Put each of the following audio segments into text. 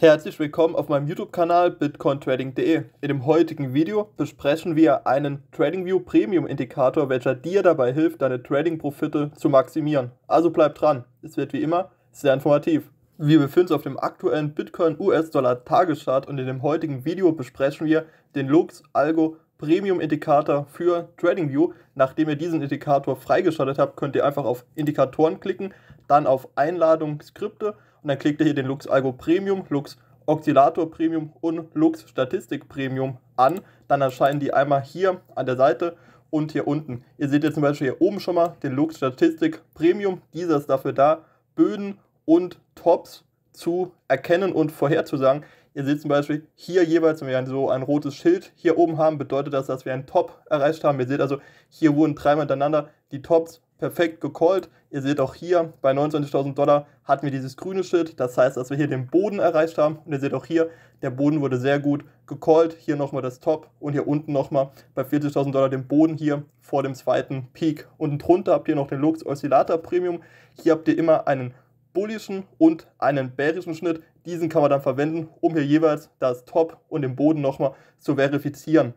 Herzlich willkommen auf meinem YouTube-Kanal bitcointrading.de. In dem heutigen Video besprechen wir einen TradingView Premium Indikator, welcher dir dabei hilft, deine Trading-Profite zu maximieren. Also bleib dran, es wird wie immer sehr informativ. Wir befinden uns auf dem aktuellen Bitcoin-US-Dollar-Tageschart und in dem heutigen Video besprechen wir den Lux Algo Premium Indikator für TradingView. Nachdem ihr diesen Indikator freigeschaltet habt, könnt ihr einfach auf Indikatoren klicken, dann auf Einladung Skripte und dann klickt ihr hier den Lux Algo Premium, Lux Oxidator Premium und Lux Statistik Premium an. Dann erscheinen die einmal hier an der Seite und hier unten. Ihr seht jetzt zum Beispiel hier oben schon mal den Lux Statistik Premium. Dieser ist dafür da, Böden und Tops zu erkennen und vorherzusagen. Ihr seht zum Beispiel hier jeweils, wenn wir so ein rotes Schild hier oben haben, bedeutet das, dass wir einen Top erreicht haben. Ihr seht also, hier wurden dreimal hintereinander die Tops perfekt gecallt. Ihr seht auch hier, bei 29.000 Dollar hatten wir dieses grüne Shit. Das heißt, dass wir hier den Boden erreicht haben. Und ihr seht auch hier, der Boden wurde sehr gut gecallt. Hier nochmal das Top und hier unten nochmal bei 40.000 Dollar den Boden hier vor dem zweiten Peak. Unten drunter habt ihr noch den Lux Oscillator Premium. Hier habt ihr immer einen bullischen und einen bärischen Schnitt. Diesen kann man dann verwenden, um hier jeweils das Top und den Boden nochmal zu verifizieren.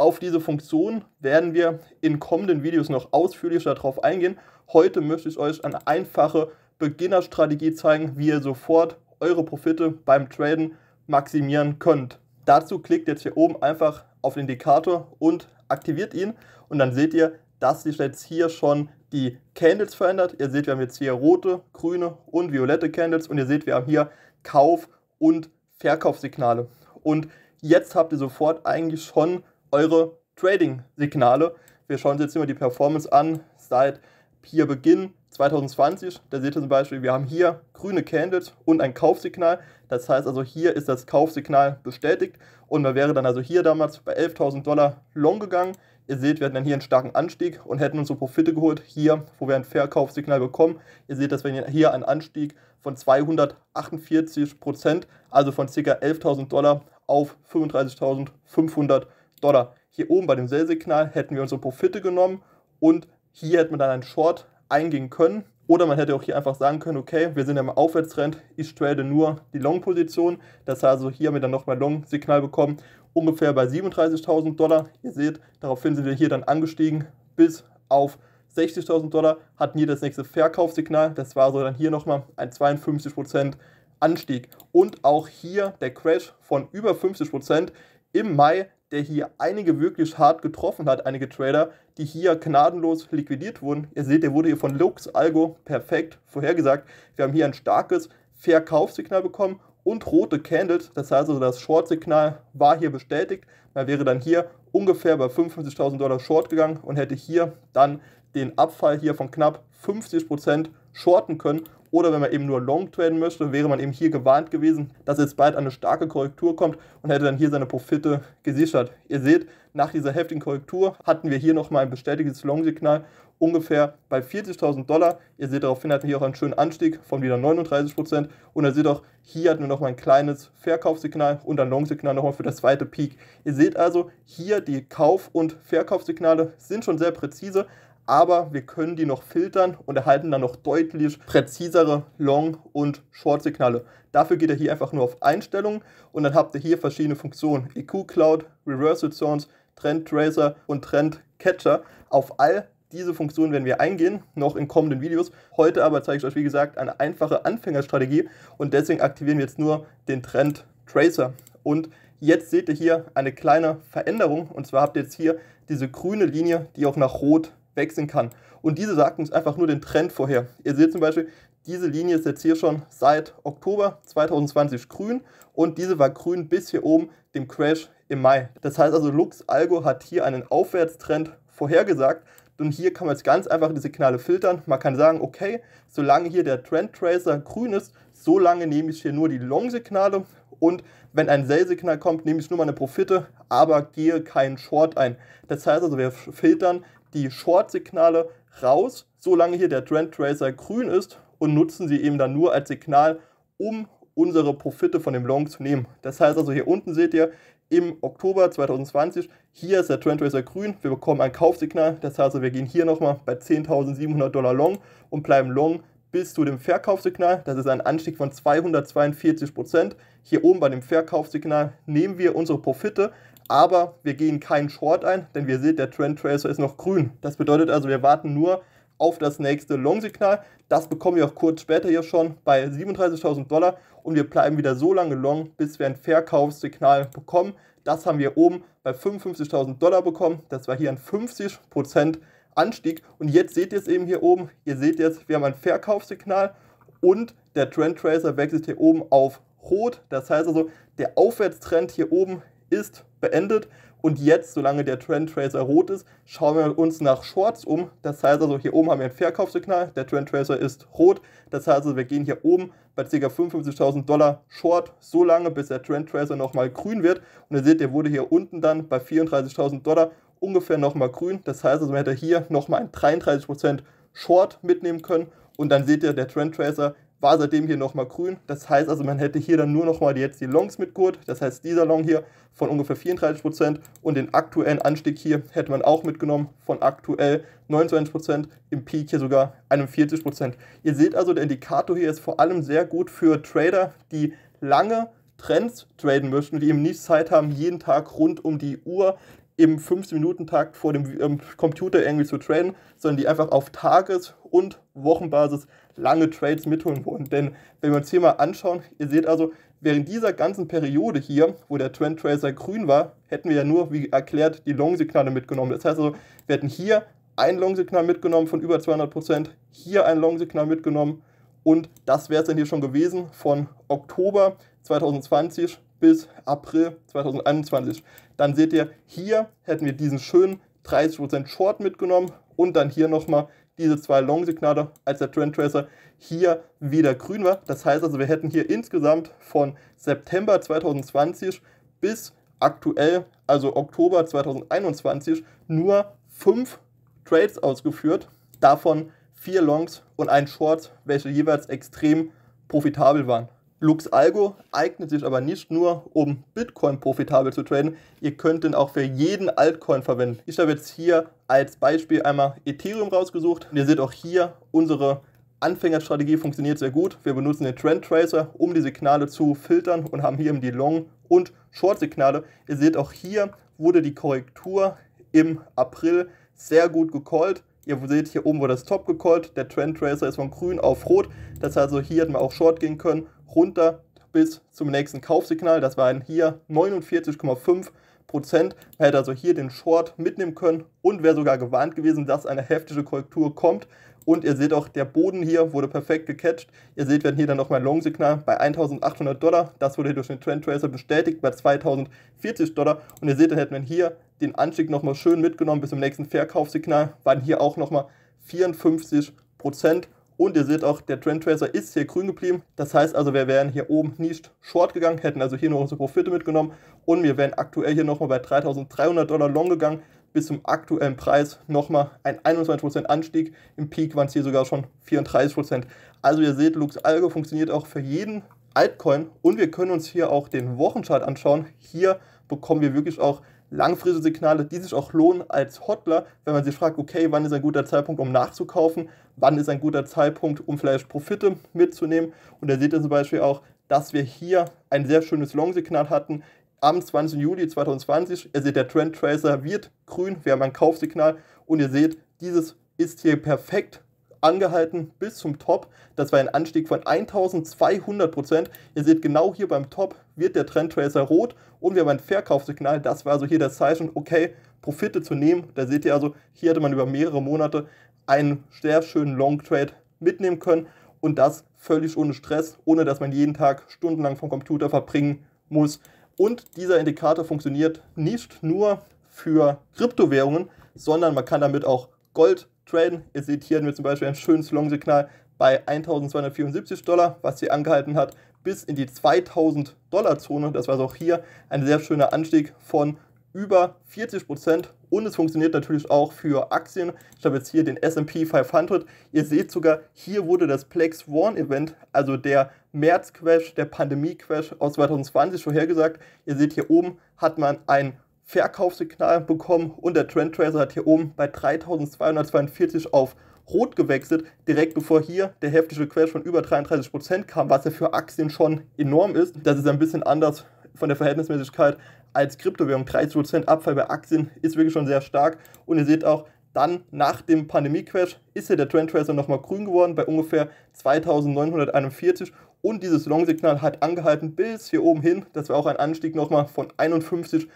Auf diese Funktion werden wir in kommenden Videos noch ausführlicher darauf eingehen. Heute möchte ich euch eine einfache Beginnerstrategie zeigen, wie ihr sofort eure Profite beim Traden maximieren könnt. Dazu klickt jetzt hier oben einfach auf den Indikator und aktiviert ihn und dann seht ihr, dass sich jetzt hier schon die Candles verändert. Ihr seht, wir haben jetzt hier rote, grüne und violette Candles und ihr seht, wir haben hier Kauf- und Verkaufssignale. Und jetzt habt ihr sofort eigentlich schon eure Trading-Signale. Wir schauen uns jetzt immer die Performance an seit hier Beginn 2020. Da seht ihr zum Beispiel, wir haben hier grüne Candles und ein Kaufsignal. Das heißt also, hier ist das Kaufsignal bestätigt und man wäre dann also hier damals bei 11.000 Dollar long gegangen. Ihr seht, wir hatten dann hier einen starken Anstieg und hätten unsere Profite geholt. Hier, wo wir ein Verkaufssignal bekommen, ihr seht, dass wir hier einen Anstieg von 248 Prozent, also von ca. 11.000 Dollar auf 35.500 Dollar Dollar. Hier oben bei dem Sell-Signal hätten wir unsere Profite genommen und hier hätten wir dann einen Short eingehen können. Oder man hätte auch hier einfach sagen können, okay, wir sind ja im Aufwärtstrend, ich trade nur die Long-Position. Das heißt also, hier haben wir dann nochmal Long-Signal bekommen, ungefähr bei 37.000 Dollar. Ihr seht, daraufhin sind wir hier dann angestiegen bis auf 60.000 Dollar, hatten hier das nächste Verkaufssignal. Das war so dann hier nochmal ein 52% Anstieg. Und auch hier der Crash von über 50% Prozent im Mai, der hier einige wirklich hart getroffen hat, einige Trader, die hier gnadenlos liquidiert wurden. Ihr seht, der wurde hier von Lux Algo perfekt vorhergesagt. Wir haben hier ein starkes Verkaufssignal bekommen und rote Candles, das heißt also das Short-Signal war hier bestätigt. Man wäre dann hier ungefähr bei 55.000 Dollar Short gegangen und hätte hier dann den Abfall hier von knapp 50% Prozent shorten können oder wenn man eben nur long traden möchte, wäre man eben hier gewarnt gewesen, dass jetzt bald eine starke Korrektur kommt und hätte dann hier seine Profite gesichert. Ihr seht, nach dieser heftigen Korrektur hatten wir hier nochmal ein bestätigtes Long-Signal ungefähr bei 40.000 Dollar. Ihr seht daraufhin hatten wir hier auch einen schönen Anstieg von wieder 39% und ihr seht auch, hier hatten wir nochmal ein kleines Verkaufssignal und ein Long-Signal nochmal für das zweite Peak. Ihr seht also, hier die Kauf- und Verkaufssignale sind schon sehr präzise, aber wir können die noch filtern und erhalten dann noch deutlich präzisere Long- und Short-Signale. Dafür geht ihr hier einfach nur auf Einstellungen und dann habt ihr hier verschiedene Funktionen. EQ Cloud, Reversal Zones, Trend Tracer und Trend Catcher. Auf all diese Funktionen werden wir eingehen, noch in kommenden Videos. Heute aber zeige ich euch, wie gesagt, eine einfache Anfängerstrategie und deswegen aktivieren wir jetzt nur den Trend Tracer. Und jetzt seht ihr hier eine kleine Veränderung und zwar habt ihr jetzt hier diese grüne Linie, die auch nach Rot wechseln kann. Und diese sagt uns einfach nur den Trend vorher. Ihr seht zum Beispiel, diese Linie ist jetzt hier schon seit Oktober 2020 grün und diese war grün bis hier oben dem Crash im Mai. Das heißt also, Lux Algo hat hier einen Aufwärtstrend vorhergesagt. Und hier kann man jetzt ganz einfach die Signale filtern. Man kann sagen, okay, solange hier der Trend Tracer grün ist, solange nehme ich hier nur die Long-Signale und wenn ein Sell-Signal kommt, nehme ich nur meine Profite, aber gehe keinen Short ein. Das heißt also, wir filtern die Short-Signale raus, solange hier der Trend Tracer grün ist und nutzen sie eben dann nur als Signal, um unsere Profite von dem Long zu nehmen. Das heißt also hier unten seht ihr im Oktober 2020, hier ist der Trend Tracer grün, wir bekommen ein Kaufsignal, das heißt also wir gehen hier nochmal bei 10.700 Dollar Long und bleiben Long bis zu dem Verkaufssignal. Das ist ein Anstieg von 242 Prozent. Hier oben bei dem Verkaufssignal nehmen wir unsere Profite aber wir gehen keinen Short ein, denn wir sehen, der Trend Tracer ist noch grün. Das bedeutet also, wir warten nur auf das nächste Long-Signal. Das bekommen wir auch kurz später hier schon bei 37.000 Dollar und wir bleiben wieder so lange long, bis wir ein Verkaufssignal bekommen. Das haben wir oben bei 55.000 Dollar bekommen. Das war hier ein 50% Anstieg und jetzt seht ihr es eben hier oben. Ihr seht jetzt, wir haben ein Verkaufssignal und der Trend Tracer wechselt hier oben auf Rot. Das heißt also, der Aufwärtstrend hier oben ist beendet. Und jetzt, solange der Trend Tracer rot ist, schauen wir uns nach Shorts um. Das heißt also, hier oben haben wir ein Verkaufssignal, der Trend Tracer ist rot. Das heißt also, wir gehen hier oben bei ca. 55.000 Dollar Short, so lange, bis der Trend Tracer nochmal grün wird. Und ihr seht, der wurde hier unten dann bei 34.000 Dollar ungefähr nochmal grün. Das heißt also, man hätte hier nochmal ein 33% Short mitnehmen können. Und dann seht ihr, der Trend Tracer war seitdem hier nochmal grün. Das heißt also, man hätte hier dann nur nochmal jetzt die Longs mit Gurt. Das heißt, dieser Long hier von ungefähr 34% und den aktuellen Anstieg hier hätte man auch mitgenommen von aktuell 29%, im Peak hier sogar 41%. Ihr seht also, der Indikator hier ist vor allem sehr gut für Trader, die lange Trends traden möchten, die eben nicht Zeit haben, jeden Tag rund um die Uhr im 15-Minuten-Takt vor dem ähm, Computer irgendwie zu traden, sondern die einfach auf Tages- und Wochenbasis lange Trades mitholen wollen. Denn wenn wir uns hier mal anschauen, ihr seht also, während dieser ganzen Periode hier, wo der Trend Tracer grün war, hätten wir ja nur, wie erklärt, die Long-Signale mitgenommen. Das heißt also, wir hätten hier ein Long-Signal mitgenommen von über 200%, hier ein Long-Signal mitgenommen und das wäre es dann hier schon gewesen von Oktober 2020 bis April 2021. Dann seht ihr, hier hätten wir diesen schönen 30% Short mitgenommen und dann hier nochmal diese zwei Long-Signale, als der Trend Tracer hier wieder grün war. Das heißt also, wir hätten hier insgesamt von September 2020 bis aktuell, also Oktober 2021, nur fünf Trades ausgeführt, davon vier Longs und ein Short, welche jeweils extrem profitabel waren. LuxAlgo eignet sich aber nicht nur, um Bitcoin profitabel zu traden, ihr könnt den auch für jeden Altcoin verwenden. Ich habe jetzt hier als Beispiel einmal Ethereum rausgesucht. Und ihr seht auch hier, unsere Anfängerstrategie funktioniert sehr gut. Wir benutzen den Trend Tracer, um die Signale zu filtern und haben hier eben die Long- und Short-Signale. Ihr seht auch hier wurde die Korrektur im April sehr gut gecallt. Ihr seht hier oben wo das Top gecallt, der Trend Tracer ist von grün auf rot. Das heißt also, hier hätten wir auch Short gehen können, runter bis zum nächsten Kaufsignal. Das waren hier 49,5 Prozent. Man hätte also hier den Short mitnehmen können und wäre sogar gewarnt gewesen, dass eine heftige Korrektur kommt. Und ihr seht auch, der Boden hier wurde perfekt gecatcht. Ihr seht, wir hatten hier dann nochmal ein Long-Signal bei 1800 Dollar. Das wurde hier durch den Trend Tracer bestätigt bei 2040 Dollar. Und ihr seht, dann hätten wir hier den Anstieg nochmal schön mitgenommen bis zum nächsten Verkaufssignal. Waren hier auch nochmal 54 Prozent. Und ihr seht auch, der Trend Tracer ist hier grün geblieben. Das heißt also, wir wären hier oben nicht short gegangen, hätten also hier nur unsere Profite mitgenommen. Und wir wären aktuell hier nochmal bei 3300 Dollar long gegangen bis zum aktuellen Preis nochmal ein 21% Anstieg. Im Peak waren es hier sogar schon 34%. Also ihr seht, Lux Algo funktioniert auch für jeden Altcoin und wir können uns hier auch den Wochenchart anschauen. Hier bekommen wir wirklich auch langfristige Signale, die sich auch lohnen als Hodler, wenn man sich fragt, okay, wann ist ein guter Zeitpunkt, um nachzukaufen, wann ist ein guter Zeitpunkt, um vielleicht Profite mitzunehmen. Und da seht ihr zum Beispiel auch, dass wir hier ein sehr schönes Long-Signal hatten am 20. Juli 2020. Ihr seht, der Trend Tracer wird grün. Wir haben ein Kaufsignal und ihr seht, dieses ist hier perfekt angehalten bis zum Top. Das war ein Anstieg von 1200 Prozent. Ihr seht genau hier beim Top wird der Trend Tracer rot und wir haben ein Verkaufssignal. Das war also hier das Zeichen, okay, Profite zu nehmen. Da seht ihr also, hier hätte man über mehrere Monate einen sehr schönen Long Trade mitnehmen können und das völlig ohne Stress, ohne dass man jeden Tag stundenlang vom Computer verbringen muss. Und dieser Indikator funktioniert nicht nur für Kryptowährungen, sondern man kann damit auch Gold traden. Ihr seht hier zum Beispiel ein schönes Long-Signal bei 1274 Dollar, was sie angehalten hat, bis in die 2000 Dollar Zone. Das war also auch hier ein sehr schöner Anstieg von über 40 Prozent und es funktioniert natürlich auch für Aktien. Ich habe jetzt hier den S&P 500. Ihr seht sogar, hier wurde das Plex Warn Event, also der März-Crash, der Pandemie-Crash aus 2020 vorhergesagt. Ihr seht hier oben hat man ein Verkaufssignal bekommen und der Trend Tracer hat hier oben bei 3242 auf Rot gewechselt, direkt bevor hier der heftige Crash von über 33% kam, was ja für Aktien schon enorm ist. Das ist ein bisschen anders von der Verhältnismäßigkeit als Kryptowährung. 30% Abfall bei Aktien ist wirklich schon sehr stark und ihr seht auch, dann nach dem Pandemie-Crash ist ja der Trend Tracer nochmal grün geworden bei ungefähr 2941 und dieses Long-Signal hat angehalten bis hier oben hin. Das war auch ein Anstieg nochmal von 51%.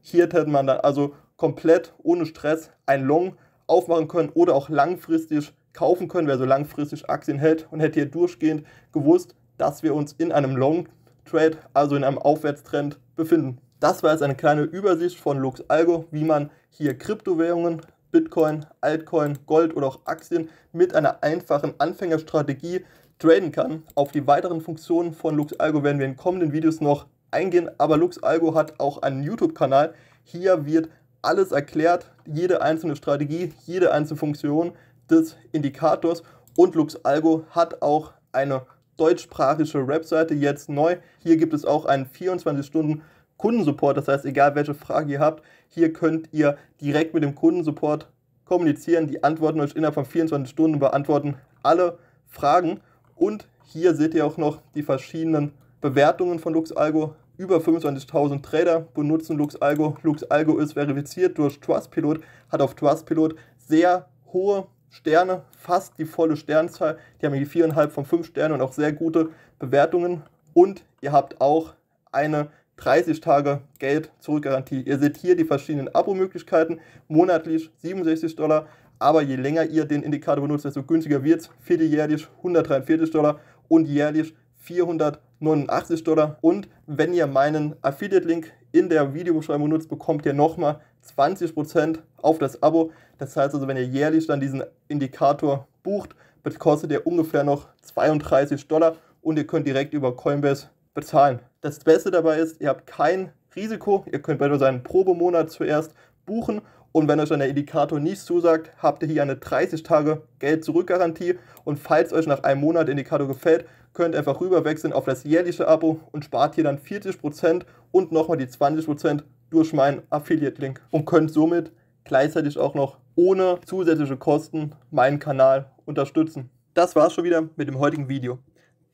Hier hätte man dann also komplett ohne Stress ein Long aufmachen können oder auch langfristig kaufen können, wer so langfristig Aktien hält und hätte hier durchgehend gewusst, dass wir uns in einem Long Trade, also in einem Aufwärtstrend befinden. Das war jetzt eine kleine Übersicht von Lux Algo, wie man hier Kryptowährungen, Bitcoin, Altcoin, Gold oder auch Aktien mit einer einfachen Anfängerstrategie traden kann. Auf die weiteren Funktionen von LuxAlgo werden wir in kommenden Videos noch eingehen, aber LuxAlgo hat auch einen YouTube-Kanal. Hier wird alles erklärt, jede einzelne Strategie, jede einzelne Funktion des Indikators und LuxAlgo hat auch eine deutschsprachige Webseite jetzt neu. Hier gibt es auch einen 24-Stunden- Kundensupport, das heißt, egal welche Frage ihr habt, hier könnt ihr direkt mit dem Kundensupport kommunizieren. Die antworten euch innerhalb von 24 Stunden, beantworten alle Fragen. Und hier seht ihr auch noch die verschiedenen Bewertungen von LuxAlgo. Über 25.000 Trader benutzen LuxAlgo. LuxAlgo ist verifiziert durch Trustpilot, hat auf Trustpilot sehr hohe Sterne, fast die volle Sternzahl. Die haben hier 4,5 von 5 Sternen und auch sehr gute Bewertungen. Und ihr habt auch eine 30 Tage Geld Zurückgarantie. Ihr seht hier die verschiedenen Abo-Möglichkeiten, monatlich 67 Dollar, aber je länger ihr den Indikator benutzt, desto günstiger wird es. Vierteljährlich 143 Dollar und jährlich 489 Dollar. Und wenn ihr meinen Affiliate-Link in der Videobeschreibung nutzt, bekommt ihr nochmal 20% auf das Abo. Das heißt also, wenn ihr jährlich dann diesen Indikator bucht, kostet der ungefähr noch 32 Dollar und ihr könnt direkt über Coinbase bezahlen. Das Beste dabei ist, ihr habt kein Risiko. Ihr könnt beispielsweise einen Probemonat zuerst buchen und wenn euch dann der Indikator nicht zusagt, habt ihr hier eine 30 Tage Geld zurück Garantie und falls euch nach einem Monat der Indikator gefällt, könnt ihr einfach rüberwechseln auf das jährliche Abo und spart hier dann 40% und nochmal die 20% durch meinen Affiliate-Link und könnt somit gleichzeitig auch noch ohne zusätzliche Kosten meinen Kanal unterstützen. Das war's schon wieder mit dem heutigen Video.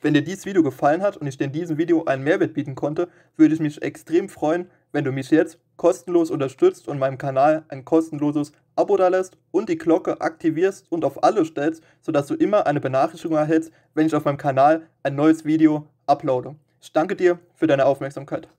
Wenn dir dieses Video gefallen hat und ich dir in diesem Video einen Mehrwert bieten konnte, würde ich mich extrem freuen, wenn du mich jetzt kostenlos unterstützt und meinem Kanal ein kostenloses Abo dalässt und die Glocke aktivierst und auf alle stellst, sodass du immer eine Benachrichtigung erhältst, wenn ich auf meinem Kanal ein neues Video uploade. Ich danke dir für deine Aufmerksamkeit.